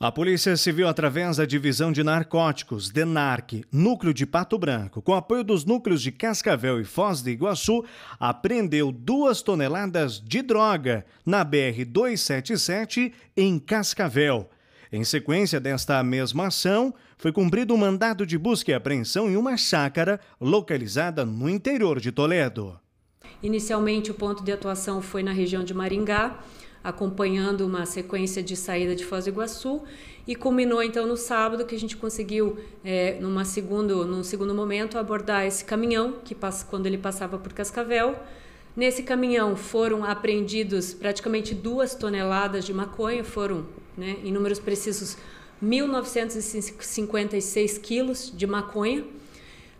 A Polícia Civil, através da Divisão de Narcóticos, DENARC, Núcleo de Pato Branco, com apoio dos núcleos de Cascavel e Foz do Iguaçu, apreendeu duas toneladas de droga na BR-277 em Cascavel. Em sequência desta mesma ação, foi cumprido o um mandado de busca e apreensão em uma chácara localizada no interior de Toledo. Inicialmente, o ponto de atuação foi na região de Maringá, acompanhando uma sequência de saída de Foz do Iguaçu e culminou então no sábado que a gente conseguiu, é, numa segundo, num segundo momento, abordar esse caminhão que passa, quando ele passava por Cascavel. Nesse caminhão foram apreendidos praticamente duas toneladas de maconha, foram, né, em números precisos, 1.956 quilos de maconha.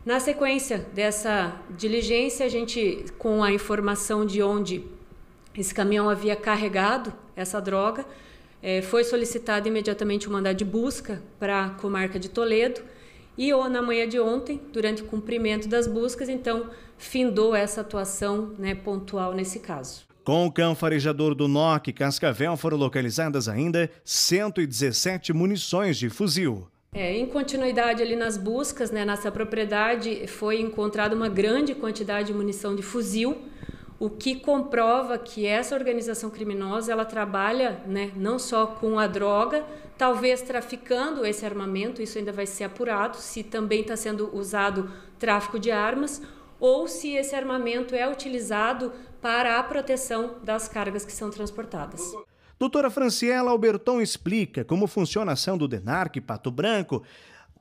Na sequência dessa diligência, a gente, com a informação de onde esse caminhão havia carregado essa droga. É, foi solicitado imediatamente o um mandado de busca para a comarca de Toledo. E ou na manhã de ontem, durante o cumprimento das buscas, então findou essa atuação né, pontual nesse caso. Com o cão farejador do NOC Cascavel foram localizadas ainda 117 munições de fuzil. É, em continuidade ali nas buscas, né, nessa propriedade, foi encontrada uma grande quantidade de munição de fuzil, o que comprova que essa organização criminosa ela trabalha né, não só com a droga, talvez traficando esse armamento, isso ainda vai ser apurado, se também está sendo usado tráfico de armas, ou se esse armamento é utilizado para a proteção das cargas que são transportadas. Doutora Franciela Alberton explica como funciona a ação do DENARC Pato Branco,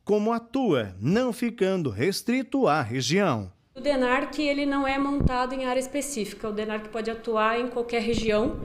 como atua, não ficando restrito à região. O DENARC ele não é montado em área específica, o DENARC pode atuar em qualquer região,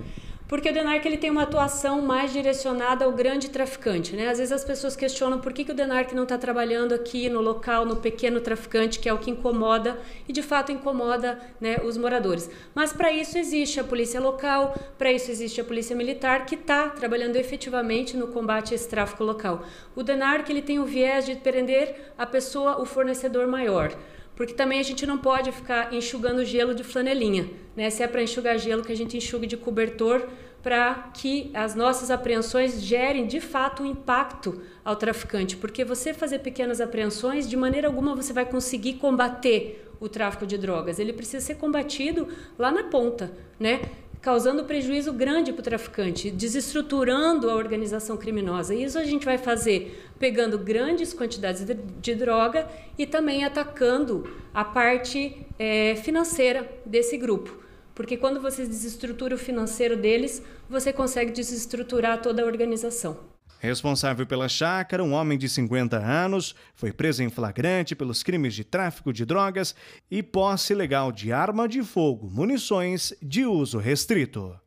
porque o DENARC ele tem uma atuação mais direcionada ao grande traficante. Né? Às vezes as pessoas questionam por que, que o DENARC não está trabalhando aqui no local, no pequeno traficante, que é o que incomoda, e de fato incomoda né, os moradores. Mas para isso existe a polícia local, para isso existe a polícia militar, que está trabalhando efetivamente no combate a esse tráfico local. O DENARC ele tem o viés de prender a pessoa, o fornecedor maior. Porque também a gente não pode ficar enxugando gelo de flanelinha. Né? Se é para enxugar gelo, que a gente enxugue de cobertor para que as nossas apreensões gerem de fato um impacto ao traficante, porque você fazer pequenas apreensões, de maneira alguma você vai conseguir combater o tráfico de drogas. Ele precisa ser combatido lá na ponta, né? causando prejuízo grande para o traficante, desestruturando a organização criminosa. E isso a gente vai fazer pegando grandes quantidades de, de droga e também atacando a parte é, financeira desse grupo. Porque quando você desestrutura o financeiro deles, você consegue desestruturar toda a organização. Responsável pela chácara, um homem de 50 anos, foi preso em flagrante pelos crimes de tráfico de drogas e posse ilegal de arma de fogo, munições de uso restrito.